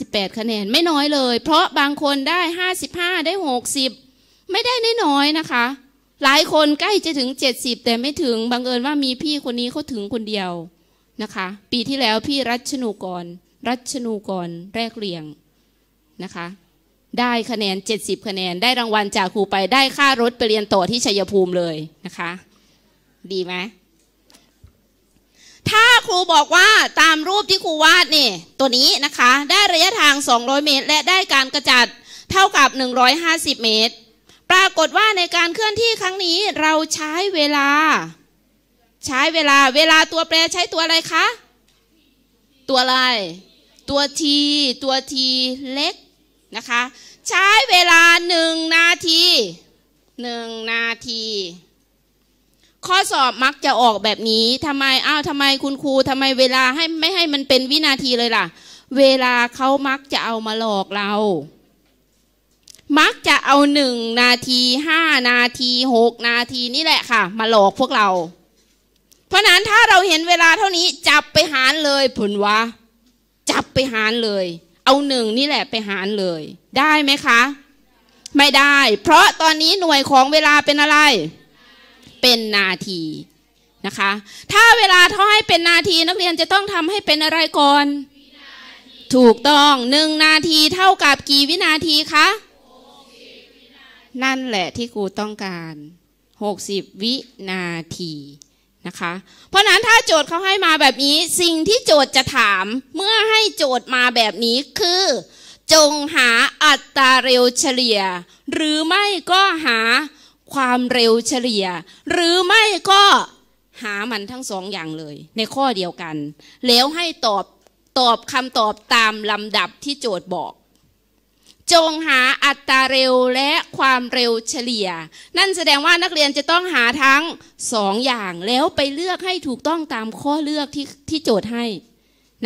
38คะแนนไม่น้อยเลย เพราะบางคนได้ 55 ได้ 60 ไม่ได้น้อยนะคะ หลายคนใกล้จะถึง 70 แต่ไม่ถึงบังเอิญว่ามีพี่คนนี้เขาถึงคนเดียวนะคะ ปีที่แล้วพี่รัชนูกร รัชนูกร แรกเรียงนะคะ ได้คะแนน 70คะแนนได้รางวัลจากครูไปได้ค่ารถไปเรียนต่อที่ชัยภูมิเลยนะคะ ดีไหมครูบอกว่าตามรูปที่ครูวาดนี่ตัวนี้นะคะ ได้ระยะทาง 200 เมตรและได้การกระจัดเท่ากับ 150 เมตร ปรากฏว่าในการเคลื่อนที่ครั้งนี้เราใช้เวลา ใช้เวลาเวลาตัวแปรใช้ตัวอะไรคะ ตัวอะไร ตัวที ตัวทีเล็กนะคะ ใช้เวลาหนึ่งนาทีหนึ่งนาทีข้อสอบมักจะออกแบบนี้ทำไมอ้าวทำไมคุณครูทำไมเวลาให้ไม่ให้มันเป็นวินาทีเลยล่ะ เวลาเขามักจะเอามาหลอกเรา มักจะเอาหนึ่งนาทีห้านาทีหกนาทีนี่แหละค่ะ มาหลอกพวกเรา เพราะนั้นถ้าเราเห็นเวลาเท่านี้จับไปหารเลยผลวะจับไปหารเลย เอาหนึ่งนี่แหละไปหารเลย ได้ไหมคะ ไม่ได้ เพราะตอนนี้หน่วยของเวลาเป็นอะไรเป็นนาทีนะคะ ถ้าเวลาเขาให้เป็นนาทีนักเรียนจะต้องทำให้เป็นอะไรก่อนถูกต้องหนึ่งนาทีเท่ากับกี่วินาทีคะนั่นแหละที่ครูต้องการ 60 วินาทีนะคะ เพราะนั้นถ้าโจทย์เขาให้มาแบบนี้สิ่งที่โจทย์จะถามเมื่อให้โจทย์มาแบบนี้คือจงหาอัตราเร็วเฉลี่ย หรือไม่ก็หาความเร็วเฉลี่ย หรือไม่ก็หามันทั้งสองอย่างเลย ในข้อเดียวกัน แล้วให้ตอบ ตอบคำตอบตามลำดับที่โจทย์บอก จงหาอัตราเร็วและความเร็วเฉลี่ย นั่นแสดงว่านักเรียนจะต้องหาทั้งสองอย่าง แล้วไปเลือกให้ถูกต้องตามข้อเลือกที่ที่โจทย์ให้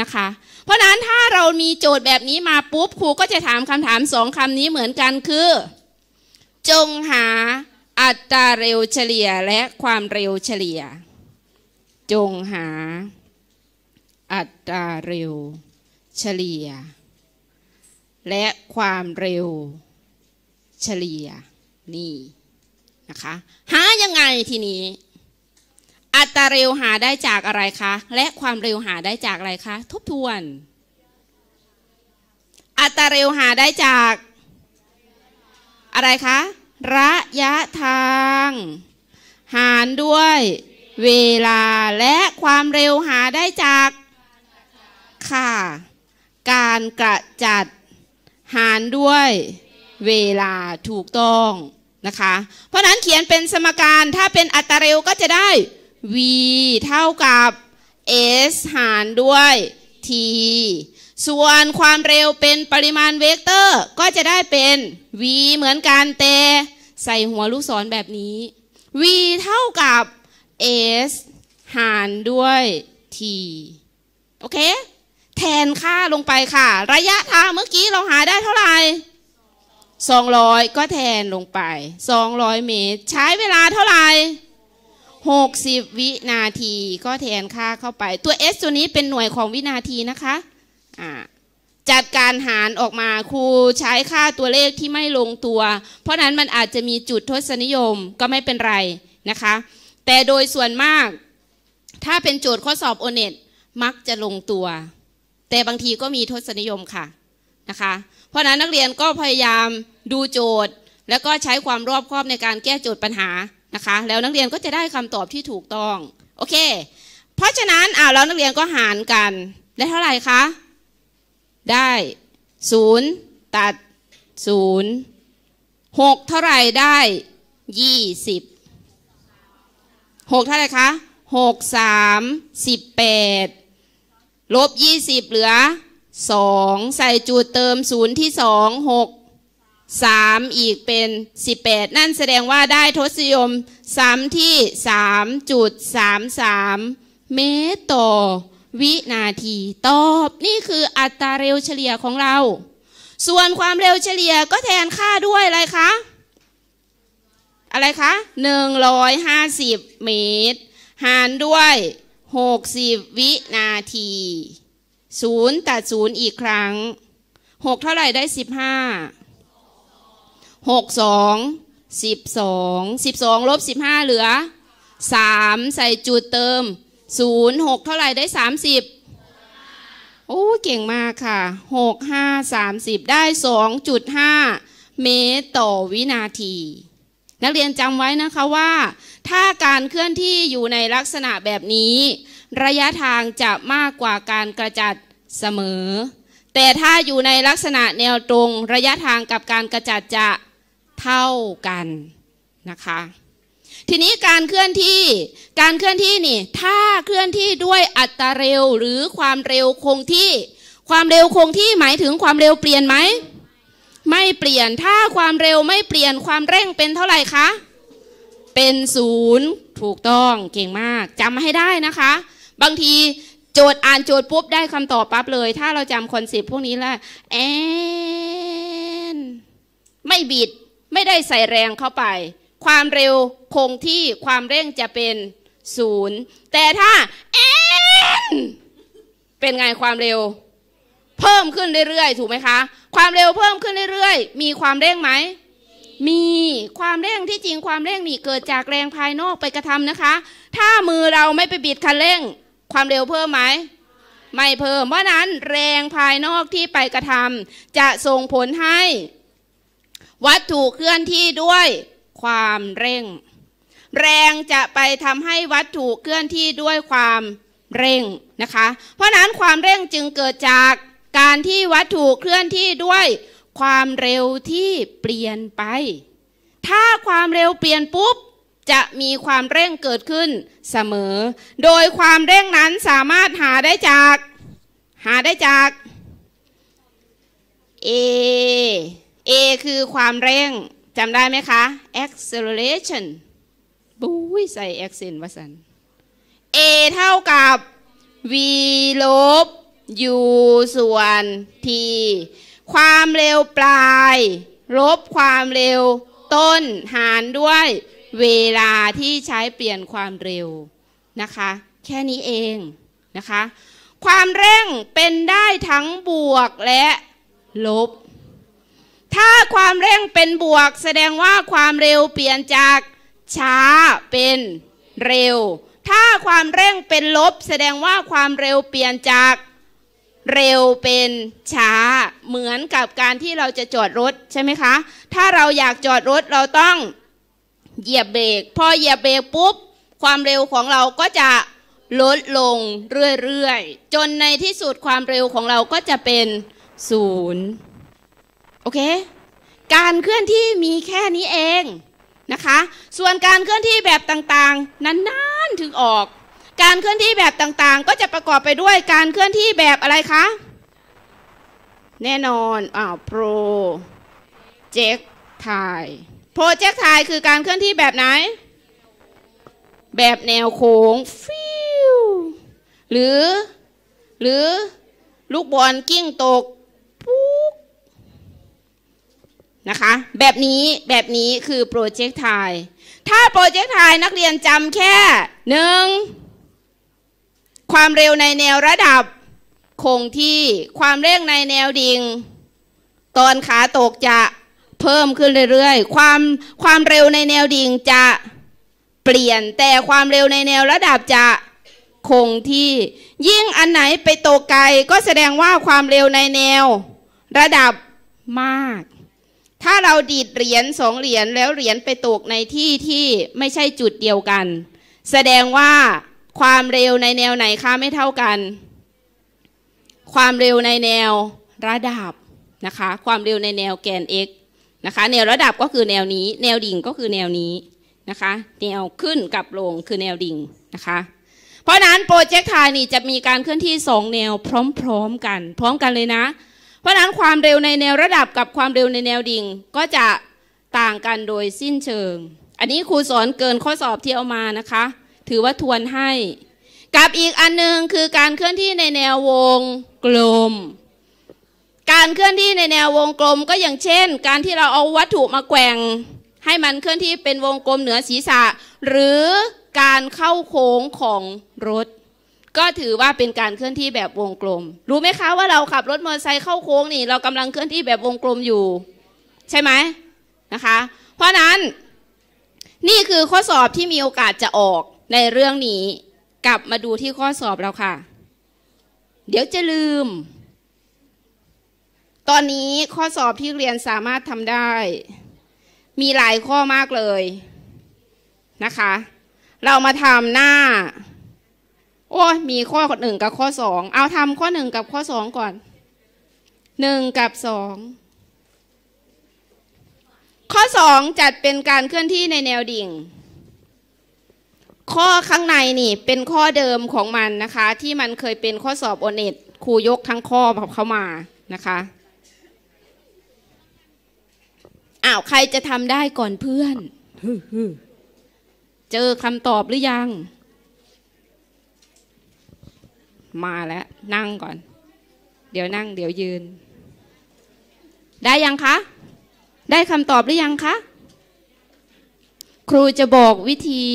นะคะ เพราะนั้นถ้าเรามีโจทย์แบบนี้มาปุ๊บครูก็จะถามคำถามสองคำนี้เหมือนกันคือ จงหาอัตราเร็วเฉลี่ยและความเร็วเฉลี่ย จงหา อัตราเร็วเฉลี่ย และความเร็ว เฉลี่ย นี่นะคะ หายังไงทีนี้ อัตราเร็วหาได้จากอะไรคะและความเร็วหาได้จากอะไรคะทบทวน อัตราเร็วหาได้จาก อะไรคะระยะทาง หารด้วยเวลาและความเร็วหาได้ จากค่ะ การกระจัดหารด้วย เวลาถูกต้องนะคะเพราะนั้นเขียนเป็นสมการถ้าเป็นอัตราเร็วก็จะได้ v เท่ากับ s หารด้วย t ส่วนความเร็วเป็นปริมาณเวกเตอร์ ก็จะได้เป็น v เหมือนกันแต่ ใส่หัวลูกศรแบบนี้ v เท่ากับ s หารด้วย t โอเค แทนค่าลงไปค่ะ ระยะทางเมื่อกี้เราหาได้เท่าไหร่200 ก็แทนลงไป 200 เมตร ใช้เวลาเท่าไหร่60 วินาที ก็แทนค่าเข้าไปตัว s ตัวนี้เป็นหน่วยของวินาทีนะคะจัดการหารออกมาครูใช้ค่าตัวเลขที่ไม่ลงตัว เพราะนั้นมันอาจจะมีจุดทศนิยมก็ไม่เป็นไรนะคะ แต่โดยส่วนมาก ถ้าเป็นโจทย์ข้อสอบโอเน็ตมักจะลงตัว แต่บางทีก็มีทศนิยมค่ะนะคะ เพราะนั้นนักเรียนก็พยายามดูโจทย์ แล้วก็ใช้ความรอบคอบในการแก้โจทย์ปัญหานะคะ แล้วนักเรียนก็จะได้คำตอบที่ถูกต้องโอเค เพราะฉะนั้นอ่าแล้วนักเรียนก็หารกัน ได้เท่าไหร่คะได้ศูนย์ตัดศูนย์หกเท่าไรได้ยี่สิบหกเท่าไรคะหกสามสิบแปดลบยี่สิบเหลือสองใส่จุดเติมศูนย์ที่สองหกสามอีกเป็นสิบแปดนั่นแสดงว่าได้ทศนิยมซ้ำที่สามจุดสามสามเมตรต่อวินาทีตอบ นี่คืออัตราเร็วเฉลี่ยของเรา ส่วนความเร็วเฉลี่ยก็แทนค่าด้วยอะไรคะ อะไรคะหนึ่งร้อยห้าสิบเมตร หารด้วยหกสิบวินาทีศูนย์ตัดศูนย์อีกครั้งหกเท่าไหร่ได้สิบห้าหกสองสิบสองสิบสองลบสิบห้าเหลือสามใส่จุดเติมศูนย์หกเท่าไหร่ได้สามสิบโอ้เก่งมากค่ะหกห้าสามสิบได้สองจุดห้าเมตรต่อวินาที นักเรียนจำไว้นะคะว่า ถ้าการเคลื่อนที่อยู่ในลักษณะแบบนี้ ระยะทางจะมากกว่าการกระจัดเสมอ แต่ถ้าอยู่ในลักษณะแนวตรง ระยะทางกับการกระจัดจะเท่ากันนะคะทีนี้การเคลื่อนที่การเคลื่อนที่นี่ ถ้าเคลื่อนที่ด้วยอัตราเร็วหรือความเร็วคงที่ ความเร็วคงที่หมายถึงความเร็วเปลี่ยนไหมไม่เปลี่ยนถ้าความเร็วไม่เปลี่ยนความเร่งเป็นเท่าไหร่คะเป็นศูนย์ถูกต้องเก่งมากจำให้ได้นะคะ บางทีโจทย์อ่านโจทย์ปุ๊บได้คำตอบปั๊บเลย ถ้าเราจำคอนเซปต์พวกนี้ละแอนไม่บิดไม่ได้ใส่แรงเข้าไปความเร็วคงที่ความเร่งจะเป็นศูนย์แต่ถ้า n เป็นไงความเร็ว เพิ่มขึ้นเรื่อยๆ ถูกไหมคะ ความเร็วเพิ่มขึ้นเรื่อยๆ มีความเร่งไหม มีความเร่งที่จริงความเร่งนี่เกิดจากแรงภายนอกไปกระทำนะคะ ถ้ามือเราไม่ไปบิดคันเร่ง ความเร็วเพิ่มไหมไม่เพิ่ม เพราะนั้นแรงภายนอกที่ไปกระทำ จะส่งผลให้ วัตถุเคลื่อนที่ด้วยความเร่ง แรงจะไปทำให้วัตถุเคลื่อนที่ด้วยความเร่งนะคะเพราะนั้นความเร่งจึงเกิดจากการที่วัตถุเคลื่อนที่ด้วย ความเร็วที่เปลี่ยนไป ถ้าความเร็วเปลี่ยนปุ๊บจะมีความเร่งเกิดขึ้นเสมอ โดยความเร่งนั้นสามารถหาได้จาก หาได้จาก A A คือความเร่งจำได้ไหมคะ acceleration บุ้ยใส่ accent วสัน a เท่ากับ v ลบ u ส่วน t ความเร็วปลาย ลบความเร็วต้นหารด้วยเวลาที่ใช้เปลี่ยนความเร็ว นะคะ แค่นี้เองนะคะความเร่งเป็นได้ทั้งบวกและลบถ้าความเร่งเป็นบวก แสดงว่าความเร็วเปลี่ยนจากช้าเป็นเร็ว ถ้าความเร่งเป็นลบแสดงว่าความเร็วเปลี่ยนจากเร็วเป็นช้า เหมือนกับการที่เราจะจอดรถใช่ไหมคะ ถ้าเราอยากจอดรถเราต้อง เหยียบเบรกพอเหยียบเบรกปุ๊บ ความเร็วของเราก็จะลดลงเรื่อยๆจนในที่สุดความเร็วของเราก็จะเป็นศูนย์โอเค การเคลื่อนที่มีแค่นี้เองนะคะ ส่วนการเคลื่อนที่แบบต่างๆ นั้นๆถึงออก การเคลื่อนที่แบบต่างๆ ก็จะประกอบไปด้วยการเคลื่อนที่แบบอะไรคะ แน่นอนอ้าวโปรเจกทาย โปรเจกทายคือการเคลื่อนที่แบบไหน แบบแนวโค้งฟิวหรือ หรือ ลูกบอลกิ้งตกนะคะแบบนี้ แบบนี้คือโปรเจกต์ไทยถ้าโปรเจกต์ไทยนักเรียนจำแค่หนึ่งความเร็วในแนวระดับ คงที่ความเร่งในแนวดิง่งตอนขาตกจะเพิ่มขึ้นเรื่อยๆ ความความเร็วในแนวดิ่งจะเปลี่ยนแต่ความเร็วในแนวระดับจะคงที่ยิ่งอันไหนไปโตไกลก็แสดงว่าความเร็วในแนวระดับมากถ้าเราดีดเหรียญสองเหรียญแล้วเหรียญไปตกในที่ที่ไม่ใช่จุดเดียวกัน แสดงว่าความเร็วในแนวไหนค่าไม่เท่ากัน ความเร็วในแนวระดับนะคะ ความเร็วในแนวแกน x นะคะ แนวระดับก็คือแนวนี้ แนวดิ่งก็คือแนวนี้นะคะ แนวขึ้นกับลงคือแนวดิ่งนะคะ เพราะนั้นโปรเจกต์ไทยนี่จะมีการเคลื่อนที่สองแนวพร้อมๆกันพร้อมกันเลยนะเพราะนั้นความเร็วในแนวระดับกับความเร็วในแนวดิ่งก็จะต่างกันโดยสิ้นเชิง อันนี้ครูสอนเกินข้อสอบที่เอามานะคะ ถือว่าทวนให้ กับอีกอันนึงคือการเคลื่อนที่ในแนววงกลม การเคลื่อนที่ในแนววงกลมก็อย่างเช่นการที่เราเอาวัตถุมาแกว่งให้มันเคลื่อนที่เป็นวงกลมเหนือศีรษะ หรือการเข้าโค้งของรถก็ถือว่าเป็นการเคลื่อนที่แบบวงกลมรู้ไหมคะ ว่าเราขับรถมอเตอร์ไซค์เข้าโค้งนี่เรากำลังเคลื่อนที่แบบวงกลมอยู่ ใช่ไหมนะคะ เพราะนั้น นี่คือข้อสอบที่มีโอกาสจะออกในเรื่องนี้กลับมาดูที่ข้อสอบเราค่ะ เดี๋ยวจะลืม ตอนนี้ข้อสอบที่เรียนสามารถทำได้ มีหลายข้อมากเลยนะคะ เรามาทำหน้าโอ้ มีข้อหนึ่งกับข้อสอง เอาทำข้อหนึ่งกับข้อสองก่อน หนึ่งกับสอง ข้อสองจัดเป็นการเคลื่อนที่ในแนวดิ่ง ข้อข้างในนี่ เป็นข้อเดิมของมันนะคะ ที่มันเคยเป็นข้อสอบโอเน็ตครูยกทั้ง ข้อ เข้ามา นะคะ อ้าวใครจะทำได้ก่อนเพื่อน เจอคำตอบหรือยังมาแล้วนั่งก่อน เดี๋ยวนั่ง เดี๋ยวยืน ได้ยังคะ ได้คำตอบหรือยังคะ ครูจะบอกวิธี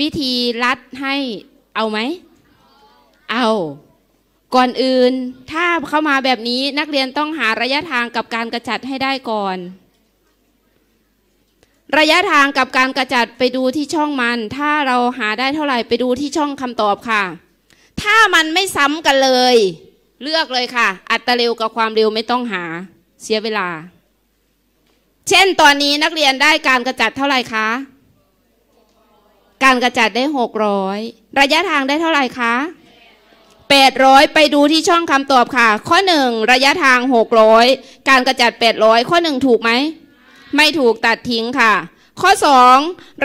วิธีรัดให้เอาไหม เอา ก่อนอื่น ถ้าเข้ามาแบบนี้นักเรียนต้องหาระยะทางกับการกระจัดให้ได้ก่อน ระยะทางกับการกระจัดไปดูที่ช่องมัน ถ้าเราหาได้เท่าไหร่ ไปดูที่ช่องคำตอบค่ะถ้ามันไม่ซ้ำกันเลย เลือกเลยค่ะ อัตราเร็วกับความเร็วไม่ต้องหาเสียเวลา เช่น ตอนนี้นักเรียนได้การกระจัดเท่าไหร่คะ การกระจัดได้หกร้อยระยะทางได้เท่าไหร่คะแปดร้อยไปดูที่ช่องคำตอบค่ะ ข้อหนึ่งระยะทางหกร้อยการกระจัดแปดร้อยข้อหนึ่งถูกไหมไม่ถูกตัดทิ้งค่ะ ข้อสอง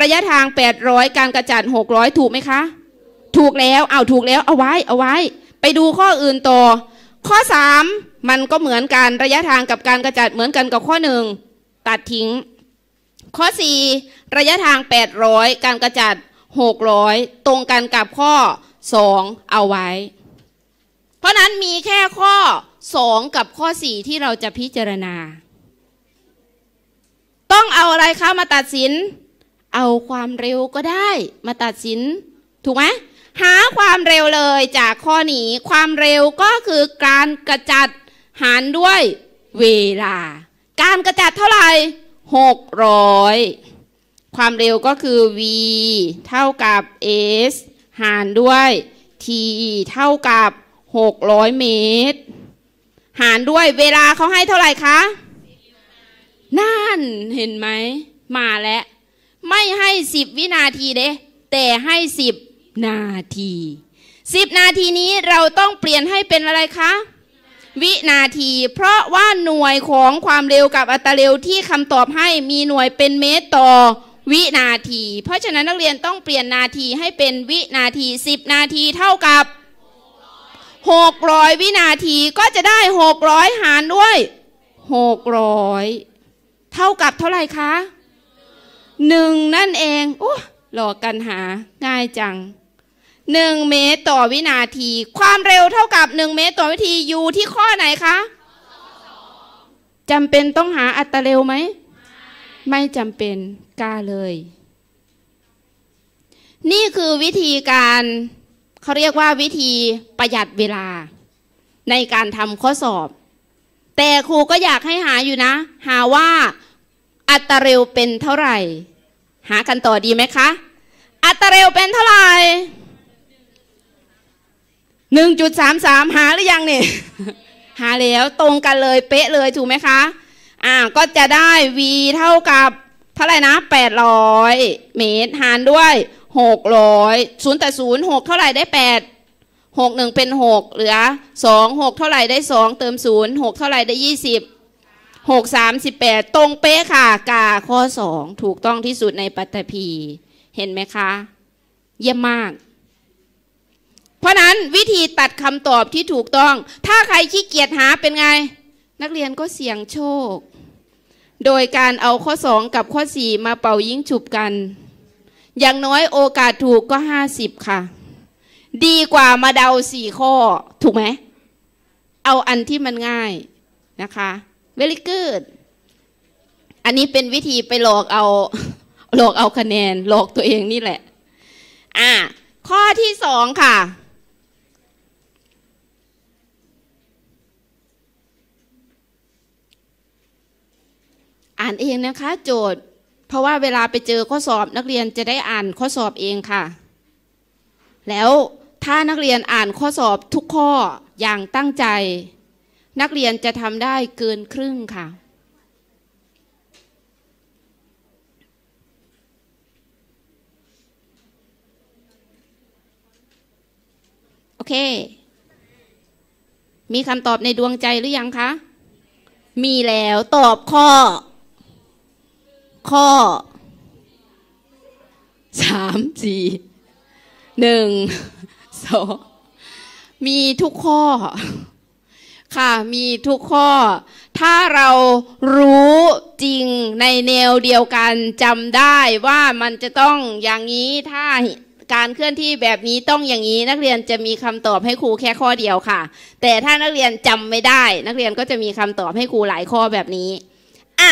ระยะทางแปดร้อยการกระจัดหกร้อยถูกไหมคะถูกแล้วเอาถูกแล้ว เอาไว้ เอาไว้ ไปดูข้ออื่นต่อ ข้อสามมันก็เหมือนกันระยะทางกับการกระจัดเหมือนกันกับข้อหนึ่งตัดทิ้ง ข้อสี่ระยะทาง800การกระจัด 600 ตรงกันกับข้อ 2 เอาไว้ เพราะนั้นมีแค่ข้อ 2 กับข้อ 4 ที่เราจะพิจารณา ต้องเอาอะไรคะมาตัดสิน เอาความเร็วก็ได้มาตัดสิน ถูกไหมหาความเร็วเลยจากข้อนี้ ความเร็วก็คือการกระจัดหารด้วยเวลา การกระจัดเท่าไหร่600 ความเร็วก็คือ v เท่ากับ s หารด้วย t เท่ากับ600 เมตร หารด้วยเวลาเขาให้เท่าไหร่คะ นั่นเห็นไหมมาแล้ว ไม่ให้ 10 วินาทีเด้ แต่ให้ 10นาทีสิบนาทีนี้เราต้องเปลี่ยนให้เป็นอะไรคะ วินาทีเพราะว่าหน่วยของความเร็วกับอัตราเร็วที่คำตอบให้มีหน่วยเป็นเมตรต่อ วินาที เพราะฉะนั้นนักเรียนต้องเปลี่ยนนาทีให้เป็นวินาที10นาทีเท่ากับ600วินาทีก็จะได้600หารด้วย600เท่ากับเท่าไหร่คะ1นั่นเองโอ้หลอกกันหาง่ายจัง1เมตรต่อวินาที ความเร็วเท่ากับ 1 เมตร ต่อวินาทีอยู่ที่ข้อไหนคะจำเป็นต้องหาอัตราเร็วไหมไม่จำเป็นกล้าเลย นี่คือวิธีการเขาเรียกว่าวิธีประหยัดเวลา ในการทำข้อสอบ แต่ครูก็อยากให้หาอยู่นะ หาว่าอัตราเร็วเป็นเท่าไหร่ หากันต่อดีไหมคะอัตราเร็วเป็นเท่าไหร่หนึ่งจุดสามสามหาหรือยังเนี่ยหาแล้ว ตรงกันเลยเป๊ะเลยถูกไหมคะ อ่าก็จะได้ v เท่ากับเท่าไหร่นะแปดร้อยเมตรหารด้วยหกร้อยศูนย์แต่ศูนย์หกเท่าไหร่ได้แปดหกหนึ่งเป็นหกเหลือสองหกเท่าไหร่ได้สองเติมศูนย์หกเท่าไหร่ได้ยี่สิบหกสามสิบแปดตรงเป๊ะค่ะกาข้อสองถูกต้องที่สุดในปัตตีเห็นไหมคะ เยี่ยมมากเพราะนั้นวิธีตัดคำตอบที่ถูกต้อง ถ้าใครขี้เกียจหาเป็นไง นักเรียนก็เสี่ยงโชค โดยการเอาข้อสองกับข้อสี่มาเป่ายิงฉุบกัน อย่างน้อยโอกาสถูกก็ห้าสิบค่ะ ดีกว่ามาเดาสี่ข้อถูกไหม เอาอันที่มันง่ายนะคะ very good อันนี้เป็นวิธีไปหลอกเอาหลอกเอาคะแนน หลอกตัวเองนี่แหละอ่าข้อที่สองค่ะอ่านเองนะคะ โจทย์เพราะว่าเวลาไปเจอข้อสอบนักเรียนจะได้อ่านข้อสอบเองค่ะ แล้วถ้านักเรียนอ่านข้อสอบทุกข้ออย่างตั้งใจ นักเรียนจะทำได้เกินครึ่งค่ะโอเคมีคำตอบในดวงใจหรือยังคะ มีแล้วตอบข้อข้อสามสี่หนึ่งสองมีทุกข้อค่ะ มีทุกข้อ ถ้าเรารู้จริงในแนวเดียวกันจำได้ว่ามันจะต้องอย่างนี้ถ้าการเคลื่อนที่แบบนี้ต้องอย่างนี้ นักเรียนจะมีคำตอบให้ครูแค่ข้อเดียวค่ะ แต่ถ้านักเรียนจำไม่ได้ นักเรียนก็จะมีคำตอบให้ครูหลายข้อแบบนี้อ่ะ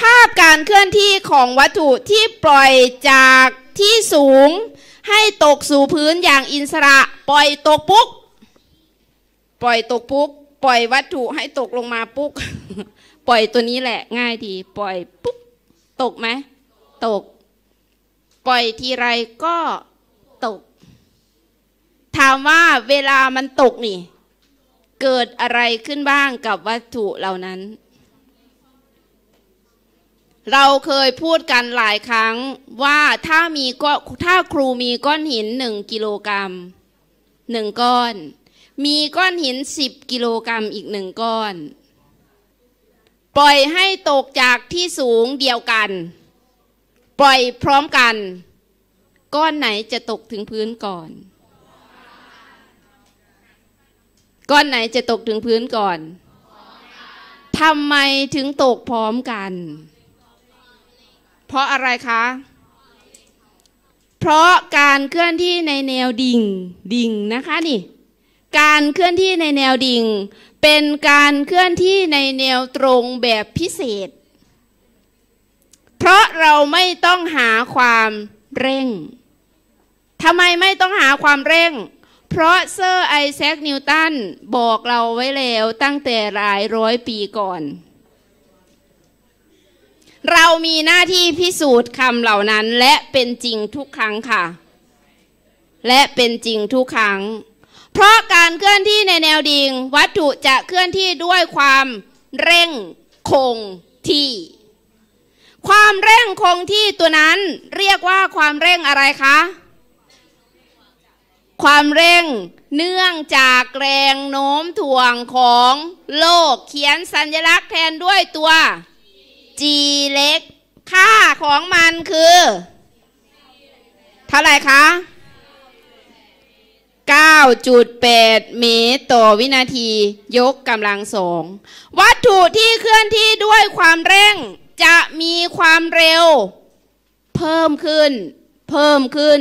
ภาพการเคลื่อนที่ของวัตถุที่ปล่อยจากที่สูงให้ตกสู่พื้นอย่างอินสระ ปล่อยตกปุ๊ก ปล่อยตกปุ๊กปล่อยวัตถุให้ตกลงมาปุ๊ก ปล่อยตัวนี้แหละง่ายดี ปล่อยปุ๊บตกไหม ตก ปล่อยทีไรก็ตก ถามว่าเวลามันตกนี่ เกิดอะไรขึ้นบ้างกับวัตถุเหล่านั้นเราเคยพูดกันหลายครั้งว่าถ้ามีก็ถ้าครูมีก้อนหินหนึ่งกิโลกรัมหนึ่งก้อน มีก้อนหินสิบกิโลกรัมอีกหนึ่งก้อน ปล่อยให้ตกจากที่สูงเดียวกัน ปล่อยพร้อมกัน ก้อนไหนจะตกถึงพื้นก่อน ก้อนไหนจะตกถึงพื้นก่อนทำไมถึงตกพร้อมกันเพราะอะไรคะ เพราะการเคลื่อนที่ในแนวดิ่งดิ่งนะคะนี่ การเคลื่อนที่ในแนวดิ่งเป็นการเคลื่อนที่ในแนวตรงแบบพิเศษ เพราะเราไม่ต้องหาความเร่งทำไมไม่ต้องหาความเร่ง เพราะเซอร์ไอแซคนิวตันบอกเราไว้แล้วตั้งแต่หลายร้อยปีก่อนเรามีหน้าที่พิสูจน์คำเหล่านั้น และเป็นจริงทุกครั้งค่ะ และเป็นจริงทุกครั้ง เพราะการเคลื่อนที่ในแนวดิง่งวัตถุจะเคลื่อนที่ด้วยความเร่งคงที่ ความเร่งคงที่ตัวนั้นเรียกว่าความเร่งอะไรคะ ความเร่งเนื่องจากแรงโน้มถ่วงของโลกเขียนสัญลักษณ์แทนด้วยตัว g เล็ก ค่าของมันคือ เท่าไรคะ 9.8 เมตรต่อวินาที ยกกำลังสองวัตถุที่เคลื่อนที่ด้วยความเร่ง จะมีความเร็ว เพิ่มขึ้น เพิ่มขึ้น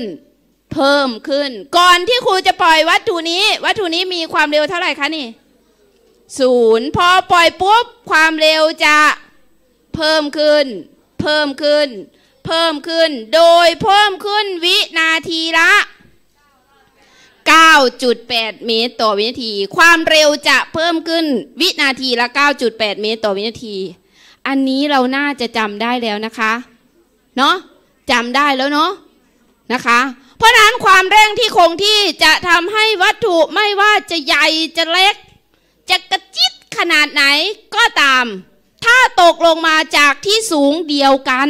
เพิ่มขึ้น ก่อนที่ครูจะปล่อยวัตถุนี้ วัตถุนี้มีความเร็วเท่าไหร่คะนี่ศูนย์พอปล่อยปุ๊บ ความเร็วจะเพิ่มขึ้น เพิ่มขึ้น เพิ่มขึ้น โดยเพิ่มขึ้นวินาทีละ 9.8 เมตรต่อวินาที ความเร็วจะเพิ่มขึ้นวินาทีละ 9.8 เมตรต่อวินาที อันนี้เราน่าจะจำได้แล้วนะคะ เนาะจำได้แล้วเนาะ นะคะ เพราะนั้นความเร่งที่คงที่จะทำให้วัตถุไม่ว่าจะใหญ่จะเล็ก จะกระจิตขนาดไหนก็ตามถ้าตกลงมาจากที่สูงเดียวกัน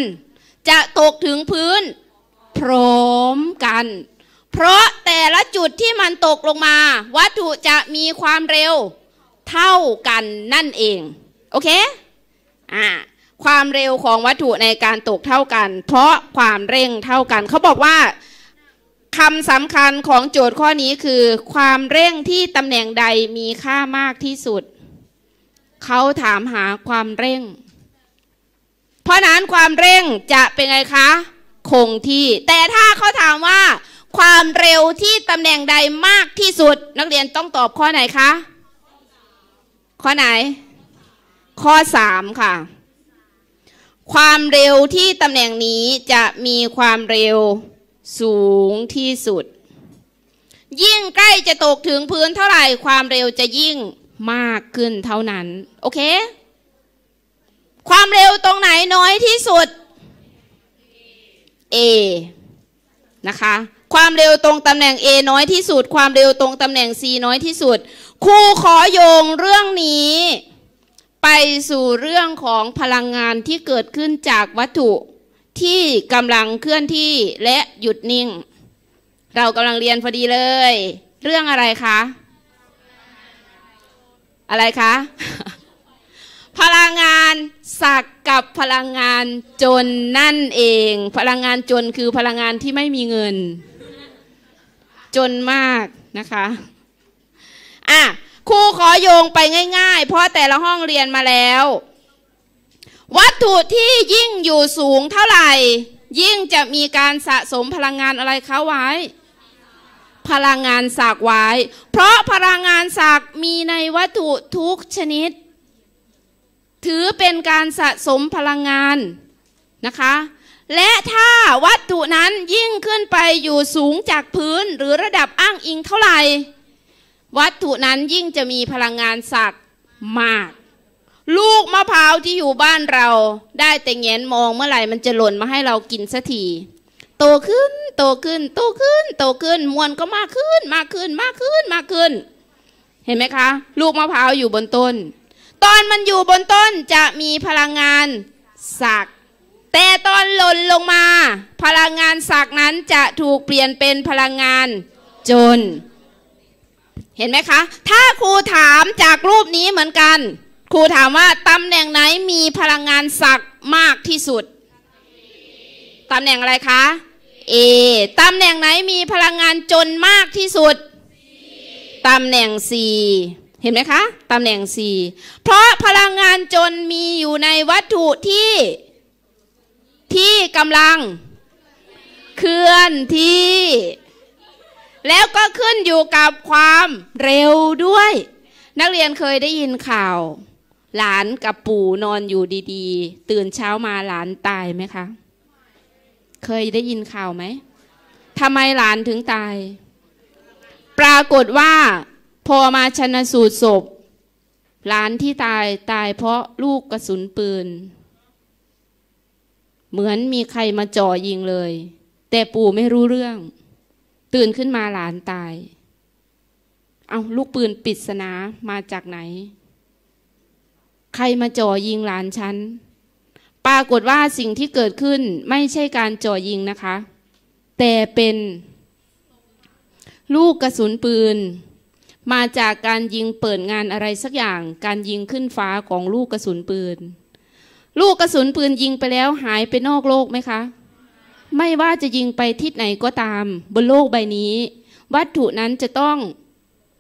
จะตกถึงพื้นพร้อมกัน เพราะแต่ละจุดที่มันตกลงมา วัตถุจะมีความเร็วเท่ากันนั่นเองโอเคอ่าความเร็วของวัตถุในการตกเท่ากัน เพราะความเร่งเท่ากันเขาบอกว่าคำสำคัญของโจทย์ข้อนี้คือ ความเร่งที่ตำแหน่งใดมีค่ามากที่สุดเขาถามหาความเร่ง เพราะนั้นความเร่งจะเป็นไงคะ คงที่ แต่ถ้าเขาถามว่า ความเร็วที่ตำแหน่งใดมากที่สุดนักเรียนต้องตอบข้อไหนคะ ข้อไหน ข้อสามค่ะ ความเร็วที่ตำแหน่งนี้จะมีความเร็วสูงที่สุด ยิ่งใกล้จะตกถึงพื้นเท่าไหร่ความเร็วจะยิ่งมากขึ้นเท่านั้นโอเค ความเร็วตรงไหนน้อยที่สุด A นะคะ ความเร็วตรงตำแหน่ง A น้อยที่สุด ความเร็วตรงตำแหน่ง C น้อยที่สุดครูขอโยงเรื่องนี้ ไปสู่เรื่องของพลังงานที่เกิดขึ้นจากวัตถุที่กำลังเคลื่อนที่และหยุดนิ่ง เรากำลังเรียนพอดีเลย เรื่องอะไรคะอะไรคะ พลังงานสักกับพลังงานจนนั่นเอง พลังงานจนคือพลังงานที่ไม่มีเงิน จนมากนะคะอ่ะครูขอโยงไปง่ายๆ เพราะแต่ละห้องเรียนมาแล้ว วัตถุที่ยิ่งอยู่สูงเท่าไหร่ ยิ่งจะมีการสะสมพลังงานอะไรเขาไว้พลังงานสากไว้ เพราะพลังงานสากมีในวัตถุทุกชนิด ถือเป็นการสะสมพลังงานนะคะ และถ้าวัตถุนั้นยิ่งขึ้นไปอยู่สูงจากพื้นหรือระดับอ้างอิงเท่าไหร่วัตถุนั้นยิ่งจะมีพลังงานสักมาก ลูกมะพร้าวที่อยู่บ้านเรา ได้แต่เงนมองเมื่อไหร่มันจะหล่นมาให้เรากินสักทีโตขึ้น โตขึ้น โตขึ้น โตขึ้น มวลก็มากขึ้น มากขึ้น มากขึ้น มากขึ้น เห็นไหมคะ ลูกมะพร้าวอยู่บนต้น ตอนมันอยู่บนต้นจะมีพลังงานสัก แต่ตอนหล่นลงมา พลังงานสักนั้นจะถูกเปลี่ยนเป็นพลังงานจน เห็นไหมคะ ถ้าครูถามจากรูปนี้เหมือนกันครูถามว่าตำแหน่งไหนมีพลังงานสักมากที่สุดตำแหน่งอะไรคะ A ตำแหน่งไหนมีพลังงานจนมากที่สุด ตำแหน่ง C เห็นไหมคะ ตำแหน่ง C เพราะพลังงานจนมีอยู่ในวัตถุที่ ที่กำลัง เคลื่อนที่ แล้วก็ขึ้นอยู่กับความเร็วด้วย นักเรียนเคยได้ยินข่าว หลานกับปู่นอนอยู่ดี ๆ ตื่นเช้ามาหลานตายไหมคะเคยได้ยินข่าวไหมทำไมหลานถึงตาย ปรากฏว่า พอมาชนะสูตรศพหลานที่ตายตายเพราะลูกกระสุนปืน เหมือนมีใครมาจ่อยิงเลย แต่ปู่ไม่รู้เรื่อง ตื่นขึ้นมาหลานตาย เอาลูกปืนปริศนามาจากไหน ใครมาจ่อยิงหลานฉันปรากฏว่าสิ่งที่เกิดขึ้นไม่ใช่การจ่อยิงนะคะ แต่เป็น ลูกกระสุนปืน มาจากการยิงเปิดงานอะไรสักอย่าง การยิงขึ้นฟ้าของลูกกระสุนปืน ลูกกระสุนปืนยิงไปแล้วหายไปนอกโลกไหมคะ ไม่ว่าจะยิงไปทิศไหนก็ตาม บนโลกใบนี้ วัตถุนั้นจะต้อง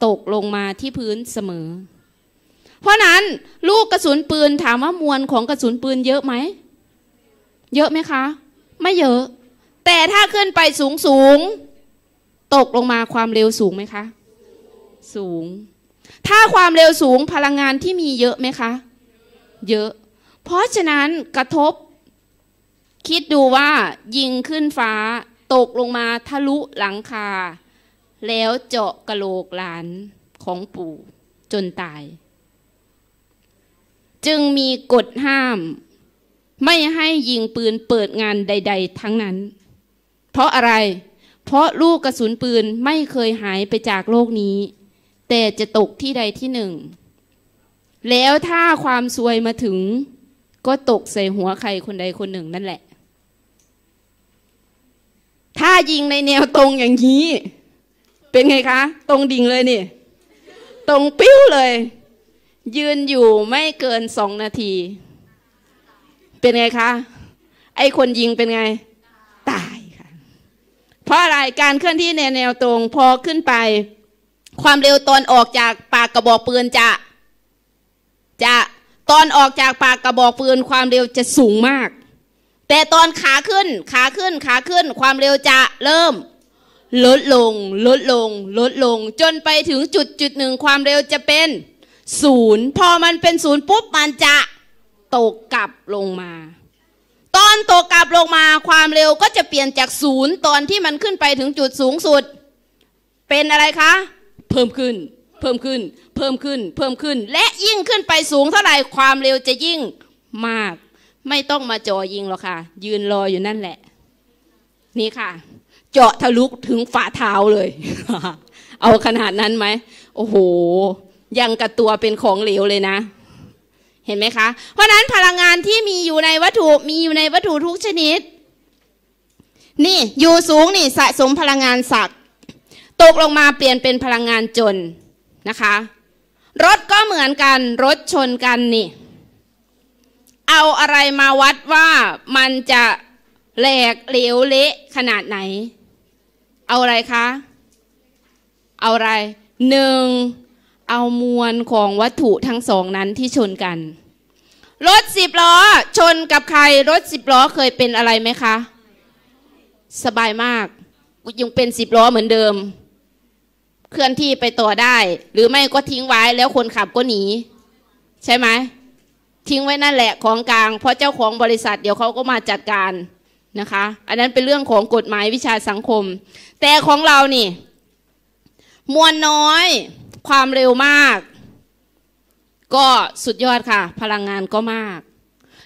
ตกลงมาที่พื้นเสมอเพราะนั้นลูกกระสุนปืนถามว่า มวลของกระสุนปืนเยอะไหมเยอะไหมคะไม่เยอะ แต่ถ้าขึ้นไปสูงสูงตกลงมาความเร็วสูงไหมคะสูง ถ้าความเร็วสูงพลังงานที่มีเยอะไหมคะเยอะ เพราะฉะนั้นกระทบ คิดดูว่า ยิงขึ้นฟ้าตกลงมาทะลุหลังคาแล้วเจาะกระโหลกหลาน ของปู่จนตายจึงมีกฎห้าม ไม่ให้ยิงปืนเปิดงานใด ๆทั้งนั้น เพราะอะไร เพราะลูกกระสุนปืนไม่เคยหายไปจากโลกนี้ แต่จะตกที่ใดที่หนึ่ง แล้วถ้าความซวยมาถึง ก็ตกใส่หัวใครคนใดคนหนึ่ง นั่นแหละ ถ้ายิงในแนวตรงอย่างนี้ เป็นไงคะ ตรงดิ่งเลยนี่ตรงปิ้วเลยยืนอยู่ไม่เกินสองนาที เป็นไงคะ ไอคนยิงเป็นไง ตายค่ะ เพราะอะไร การเคลื่อนที่ในแนวตรงพอขึ้นไป ความเร็วตอนออกจากปาก กระบอกปืน จะ จะตอนออกจากปาก กระบอกปืนความเร็วจะสูงมาก แต่ตอนขาขึ้น ขาขึ้น ขาขึ้น ความเร็วจะเริ่ม ลดลง ลดลง ลดลง จนไปถึงจุดจุดหนึ่งความเร็วจะเป็นศูนย์พอมันเป็นศูนย์ปุ๊บมันจะตกกลับลงมา ตอนตกกลับลงมาความเร็วก็จะเปลี่ยนจากศูนย์ตอนที่มันขึ้นไปถึงจุดสูงสุด เป็นอะไรคะ เพิ่มขึ้น เพิ่มขึ้น เพิ่มขึ้น เพิ่มขึ้น และยิ่งขึ้นไปสูงเท่าไหร่ความเร็วจะยิ่งมาก ไม่ต้องมาจ่อยิงหรอกค่ะ ยืนรออยู่นั่นแหละ นี่ค่ะ เจาะทะลุถึงฝ่าเท้าเลย เอาขนาดนั้นไหมโอ้โหยังกับตัวเป็นของเหลวเลยนะ เห็นไหมคะ เพราะนั้นพลังงานที่มีอยู่ในวัตถุมีอยู่ในวัตถุทุกชนิด นี่อยู่สูงนี่สะสมพลังงานสักตกลงมาเปลี่ยนเป็นพลังงานจนนะคะ รถก็เหมือนกัน รถชนกันนี่ เอาอะไรมาวัดว่ามันจะแหลกเหลวเละขนาดไหน เอาอะไรคะเอาอะไรหนึ่งเอามวลของวัตถุทั้งสองนั้นที่ชนกัน รถสิบล้อ ชนกับใครรถสิบล้อเคยเป็นอะไรไหมคะ สบายมากยังเป็นสิบล้อเหมือนเดิม เคลื่อนที่ไปต่อได้ หรือไม่ก็ทิ้งไว้แล้วคนขับก็หนีใช่ไหม ทิ้งไว้นั่นแหละของกลางเพราะเจ้าของบริษัท เดี๋ยวเขาก็มาจัดการนะคะ อันนั้นเป็นเรื่องของกฎหมายวิชาสังคม แต่ของเรานี่ มวลน้อยความเร็วมาก ก็สุดยอดค่ะ พลังงานก็มาก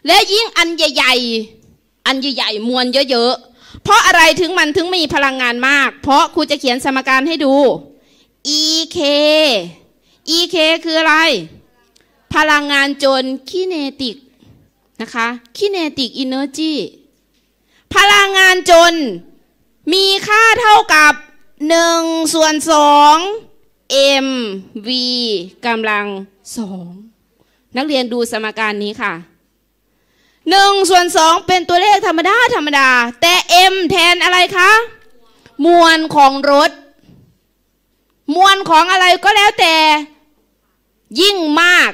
และยิ่งอันใหญ่ๆอันใหญ่ๆมวลเยอะๆ เพราะอะไรถึงมันถึงมีพลังงานมาก เพราะครูจะเขียนสมการให้ดู ek ek คืออะไร พลังงานจนคิเนติกนะคะคิเนติกอินเนอร์จีพลังงานจน มีค่าเท่ากับหนึ่งส่วนสอง mv กำลังสองนักเรียนดูสมการนี้ค่ะหนึ่งส่วนสองเป็นตัวเลขธรรมดาธรรมดา แต่ m แทนอะไรคะ มวลของรถ มวลของอะไรก็แล้วแต่ ยิ่งมาก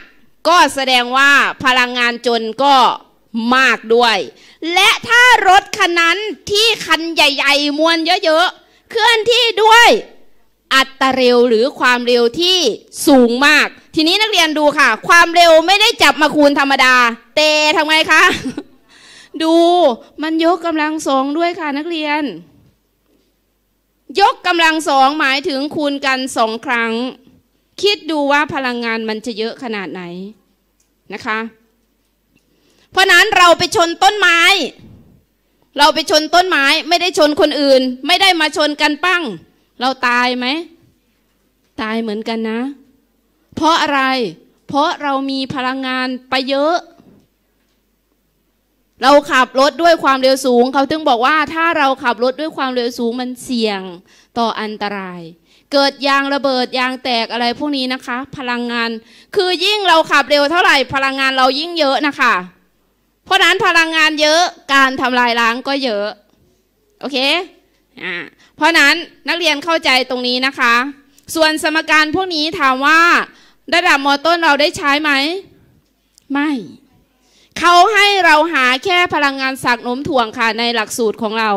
ก็แสดงว่าพลังงานจนก็มากด้วย และถ้ารถคันนั้นที่คันใหญ่ๆ มวลเยอะๆ เคลื่อนที่ด้วยอัตราเร็วหรือความเร็วที่สูงมาก ทีนี้นักเรียนดูค่ะ ความเร็วไม่ได้จับมาคูณธรรมดาเตทำไงคะ ดูมันยกกำลังสองด้วยค่ะ นักเรียน ยกกำลังสองหมายถึงคูณกันสองครั้ง คิดดูว่าพลังงานมันจะเยอะขนาดไหนนะคะ เพราะนั้นเราไปชนต้นไม้ เราไปชนต้นไม้ ไม่ได้ชนคนอื่น ไม่ได้มาชนกันปั้งเราตายไหม ตายเหมือนกันนะ เพราะอะไร เพราะเรามีพลังงานไปเยอะ เราขับรถด้วยความเร็วสูง เขาถึงบอกว่าถ้าเราขับรถด้วยความเร็วสูงมันเสี่ยง ต่ออันตราย เกิดยางระเบิดยางแตกอะไรพวกนี้นะคะ พลังงาน คือยิ่งเราขับเร็วเท่าไหร่พลังงานเรายิ่งเยอะนะคะ เพราะนั้นพลังงานเยอะการทำลายล้างก็เยอะ โอเค อ่าเพราะนั้นนักเรียนเข้าใจตรงนี้นะคะ ส่วนสมการพวกนี้ถามว่าระดับมต้นเราได้ใช้ไหม ไม่ เขาให้เราหาแค่พลังงานศักโน้มถ่วงค่ะในหลักสูตรของเรา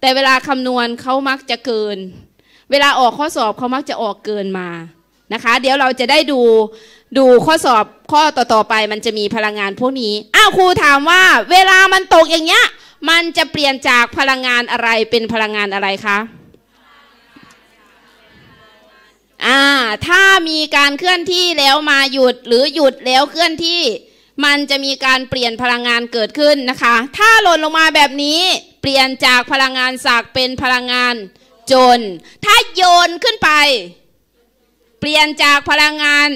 แต่เวลาคำนวณเขามักจะเกิน เวลาออกข้อสอบเขามักจะออกเกินมานะคะ เดี๋ยวเราจะได้ดูดูข้อสอบข้อต่อๆไป มันจะมีพลังงานพวกนี้ อ้าวครูถามว่าเวลามันตกอย่างเงี้ย มันจะเปลี่ยนจากพลังงานอะไรเป็นพลังงานอะไรคะอ่าถ้ามีการเคลื่อนที่แล้วมาหยุดหรือหยุดแล้วเคลื่อนที่ มันจะมีการเปลี่ยนพลังงานเกิดขึ้นนะคะ ถ้าหล่นลงมาแบบนี้ เปลี่ยนจากพลังงานศักเป็นพลังงาน จนถ้าโยนขึ้นไป เปลี่ยนจากพลังงาน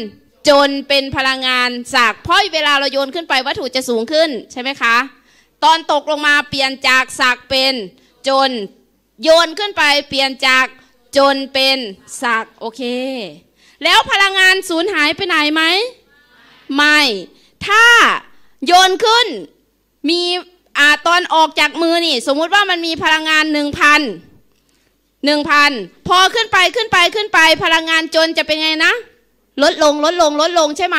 จนเป็นพลังงานศักเพราะเวลาเราโยนขึ้นไปวัตถุจะสูงขึ้นใช่ไหมคะ ตอนตกลงมาเปลี่ยนจากศักเป็นจนโยนขึ้นไปเปลี่ยนจากจนเป็นสักโอเค แล้วพลังงานสูญหายไปไหนไหมไม่ ถ้าโยนขึ้นมีอาตอนออกจากมือนี่สมมุติว่ามันมีพลังงานหนึ่งพันหนึ่งพันพอขึ้นไปขึ้นไปขึ้นไป พลังงานจนจะเป็นไงนะลดลงลดลงลดลงใช่ไหม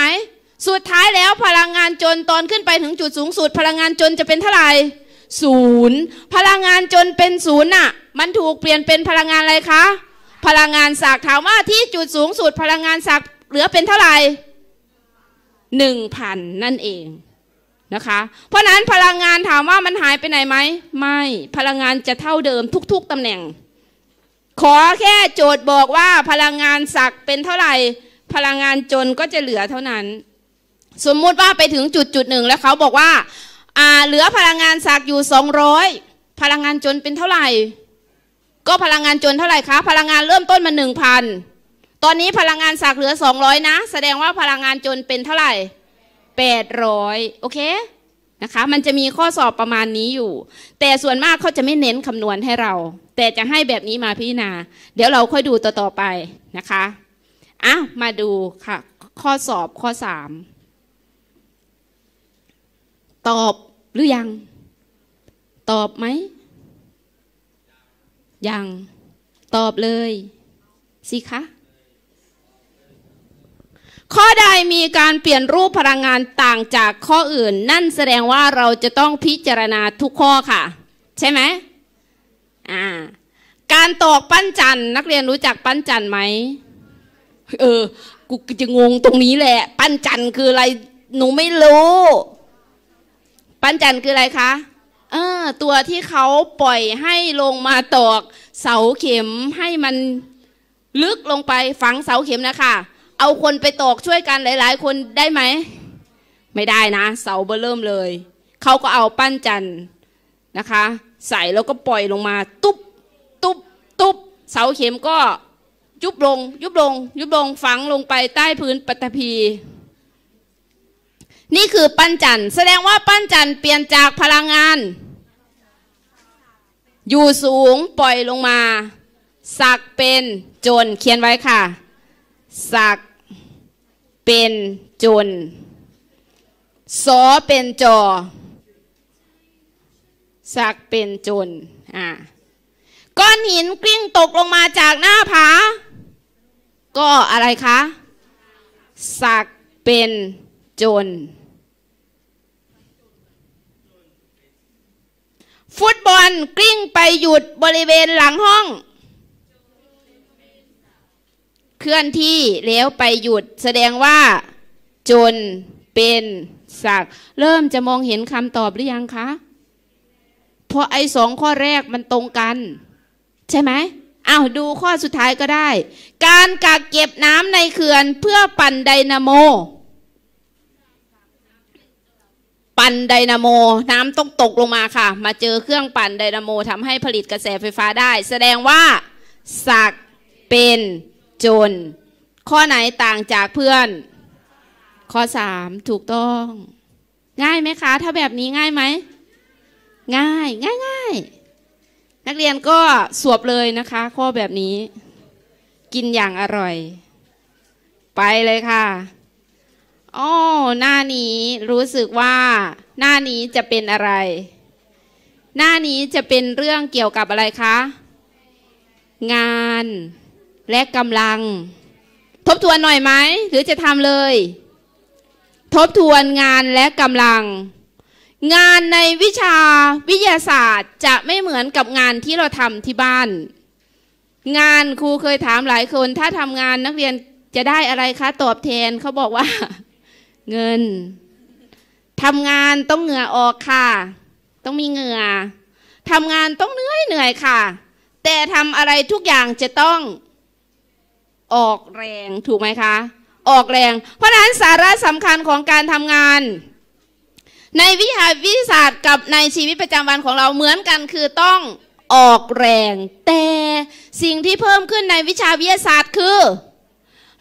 สุดท้ายแล้วพลังงานจนตอนขึ้นไปถึงจุดสูงสุด พลังงานจนจะเป็นเท่าไหร่ศูนย์พลังงานจนเป็นศูนย์น่ะ มันถูกเปลี่ยนเป็นพลังงานอะไรคะ พลังงานสากถามว่าที่จุดสูงสุดพลังงานสากเหลือเป็นเท่าไหร่หนึ่งพันนั่นเองนะคะ เพราะนั้นพลังงานถามว่ามันหายไปไหนไหม ไม่พลังงานจะเท่าเดิมทุกๆตำแหน่ง ขอแค่โจทย์บอกว่าพลังงานสักเป็นเท่าไหร่พลังงานจนก็จะเหลือเท่านั้น สมมุติว่าไปถึงจุดจุดหนึ่งแล้วเขาบอกว่าอ่าเหลือพลังงานศักอยู่สองร้อยพลังงานจนเป็นเท่าไหร่ก็พลังงานจนเท่าไหร่คะพลังงานเริ่มต้นมาหนึ่งพันตอนนี้พลังงานศักเหลือสองร้อยนะแสดงว่าพลังงานจนเป็นเท่าไหร่แปดร้อยโอเคนะคะ มันจะมีข้อสอบประมาณนี้อยู่ แต่ส่วนมากเขาจะไม่เน้นคำนวณให้เรา แต่จะให้แบบนี้มาพิจารณา เดี๋ยวเราค่อยดูต่อๆไปนะคะอ่ะมาดูค่ะ ข้อสอบข้อสามตอบหรือยัง ตอบไหมยัง ตอบเลยสิคะข้อใดมีการเปลี่ยนรูปพลังงานต่างจากข้ออื่น นั่นแสดงว่าเราจะต้องพิจารณาทุกข้อค่ะ ใช่ไหมการตอกปั้นจันนักเรียนรู้จักปั้นจันไหม เออ กูจะงงตรงนี้ แหละ ปั้นจันคืออะไรหนูไม่รู้ปั้นจันคืออะไรคะเออ ตัวที่เขาปล่อยให้ลงมาตอก เสาเข็มให้มันลึกลงไปฝังเสาเข็มนะคะ เอาคนไปตอกช่วยกันหลาย ๆ คนได้ไหม ไม่ได้นะ เสาเบอเริ่มเลย เขาก็เอาปั้นจันนะคะ ใส่แล้วก็ปล่อยลงมา ตุ๊บ ตุ๊บตุ๊บเสาเข็มก็ยุบลง ยุบลง ยุบลง ฝังลงไปใต้พื้นปฐพีนี่คือปั้นจันแสดงว่าปั้นจันเปลี่ยนจากพลังงาน อยู่สูงปล่อยลงมา สักเป็น จน เขียนไว้ค่ะ สักเป็นจนสอเป็นจอสักเป็นจนอ่ะก้อนหินกลิ้งตกลงมาจากหน้าผา ก็อะไรคะ สักเป็นจนฟุตบอลกลิ้งไปหยุดบริเวณหลังห้อง เคลื่อนที่แล้วไปหยุดแสดงว่า จนเป็นสักเริ่มจะมองเห็นคำตอบหรือยังคะ เพราะไอ้สองข้อแรกมันตรงกัน ใช่ไหมอ้าวดูข้อสุดท้ายก็ได้ การกักเก็บน้ำในเขื่อนเพื่อปั่นไดนาโมปั่นไดนาโม น้ำต้องตกลงมาค่ะ มาเจอเครื่องปั่นไดนาโมทำให้ผลิตกระแสไฟฟ้าได้ แสดงว่า สักเป็นจน ข้อไหนต่างจากเพื่อน ข้อสามถูกต้อง ง่ายไหมคะ ถ้าแบบนี้ง่ายไหม ง่าย ง่ายง่ายนักเรียนก็สวบเลยนะคะ ข้อแบบนี้ กินอย่างอร่อย ไปเลยค่ะโอ้หน้านี้รู้สึกว่า หน้านี้จะเป็นอะไร หน้านี้จะเป็นเรื่องเกี่ยวกับอะไรคะ งานและกำลัง ทบทวนหน่อยไหมหรือจะทำเลย ทบทวนงานและกำลัง งานในวิชาวิทยาศาสตร์จะไม่เหมือนกับงานที่เราทำที่บ้าน งานครูเคยถามหลายคน ถ้าทำงานนักเรียนจะได้อะไรคะ ตอบแทนเขาบอกว่าเงิน ทำงานต้องเหงื่อออกค่ะ ต้องมีเหงื่อ ทำงานต้องเหนื่อยเหนื่อยค่ะ แต่ทำอะไรทุกอย่างจะต้อง ออกแรงถูกไหมคะ ออกแรง เพราะนั้นสาระสำคัญของการทำงาน ในวิชาวิทยาศาสตร์กับในชีวิตประจำวันของเราเหมือนกันคือต้องออกแรง แต่สิ่งที่เพิ่มขึ้นในวิชาวิทยาศาสตร์คือ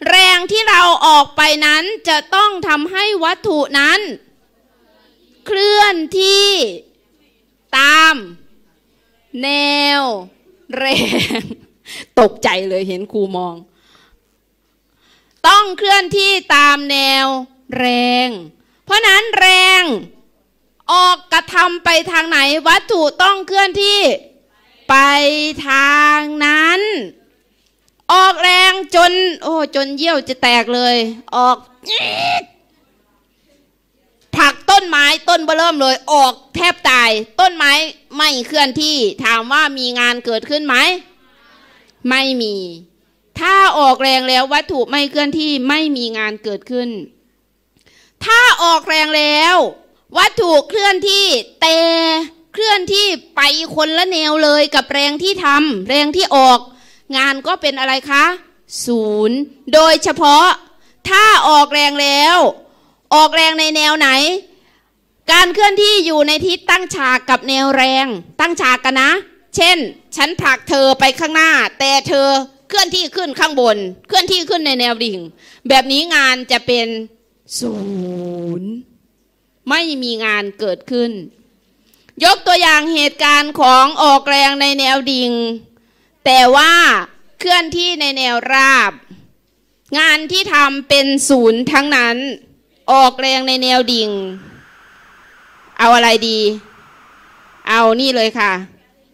แรงที่เราออกไปนั้นจะต้องทำให้วัตถุนั้น เคลื่อนที่ตามแนวแรงตกใจเลยเห็นครูมอง ต้องเคลื่อนที่ตามแนว แรง เพราะนั้นแรงออกกระทำไปทางไหนวัตถุต้องเคลื่อนที่ ไปทางนั้นออกแรงจน โอ้จนเยี่ยวจะแตกเลย ออกผักต้นไม้ต้นเบริ่มเลยออกแทบตาย ต้นไม้ไม่เคลื่อนที่ ถามว่ามีงานเกิดขึ้นไหมไม่มี ถ้าออกแรงแล้ววัตถุไม่เคลื่อนที่ ไม่มีงานเกิดขึ้น ถ้าออกแรงแล้ว วัตถุเคลื่อนที่เตเคลื่อนที่ไปคนละแนวเลยกับแรงที่ทำแรงที่ออกงานก็เป็นอะไรคะ ศูนย์ โดยเฉพาะ ถ้าออกแรงแล้ว ออกแรงในแนวไหน การเคลื่อนที่อยู่ในทิศตั้งฉากกับแนวแรง ตั้งฉากกันนะเช่น ฉันผลักเธอไปข้างหน้า แต่เธอเคลื่อนที่ขึ้นข้างบน เคลื่อนที่ขึ้นในแนวดิ่งแบบนี้งานจะเป็น ศูนย์ไม่มีงานเกิดขึ้น ยกตัวอย่างเหตุการณ์ของออกแรงในแนวดิ่งแต่ว่าเคลื่อนที่ในแนวราบ งานที่ทำเป็นศูนย์ทั้งนั้น ออกแรงในแนวดิ่ง เอาอะไรดี เอานี่เลยค่ะ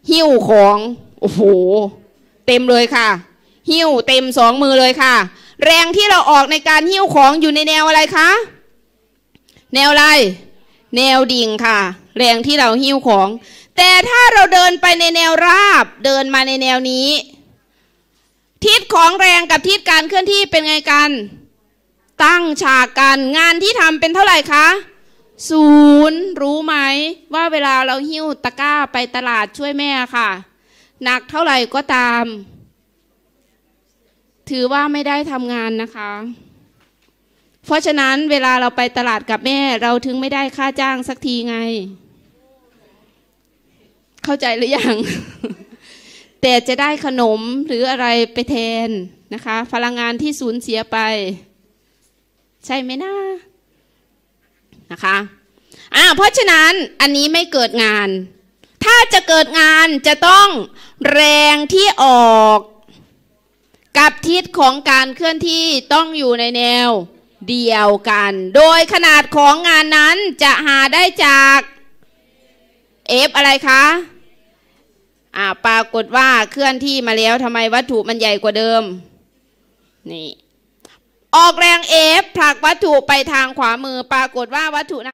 หิ้วของโอ้โหเต็มเลยค่ะ หิ้ว เต็มสองมือเลยค่ะ แรงที่เราออกในการหิ้วของอยู่ในแนวอะไรคะแนวอะไร แนวดิ่งค่ะ แรงที่เราหิ้วของแต่ถ้าเราเดินไปในแนวราบเดินมาในแนวนี้ ทิศของแรงกับทิศการเคลื่อนที่เป็นไงกัน ตั้งฉากกันงานที่ทำเป็นเท่าไหร่คะศูนย์รู้ไหมว่าเวลาเราหิ้วตะกร้าไปตลาดช่วยแม่ค่ะ หนักเท่าไหร่ก็ตาม ถือว่าไม่ได้ทำงานนะคะ เพราะฉะนั้นเวลาเราไปตลาดกับแม่เราถึงไม่ได้ค่าจ้างสักทีไงเข้าใจหรือยังแต่จะได้ขนมหรืออะไรไปแทนนะคะพลังงานที่สูญเสียไป ใช่ไหมนะนะคะอ่าเพราะฉะนั้นอันนี้ไม่เกิดงาน ถ้าจะเกิดงานจะต้องแรงที่ออก กับทิศของการเคลื่อนที่ต้องอยู่ในแนวเดียวกัน โดยขนาดของงานนั้นจะหาได้จาก F อะไรคะอ่าปรากฏว่าเคลื่อนที่มาแล้วทำไมวัตถุมันใหญ่กว่าเดิม นี่ ออกแรง F ผลักวัตถุไปทางขวามือ ปรากฏว่าวัตถุนะ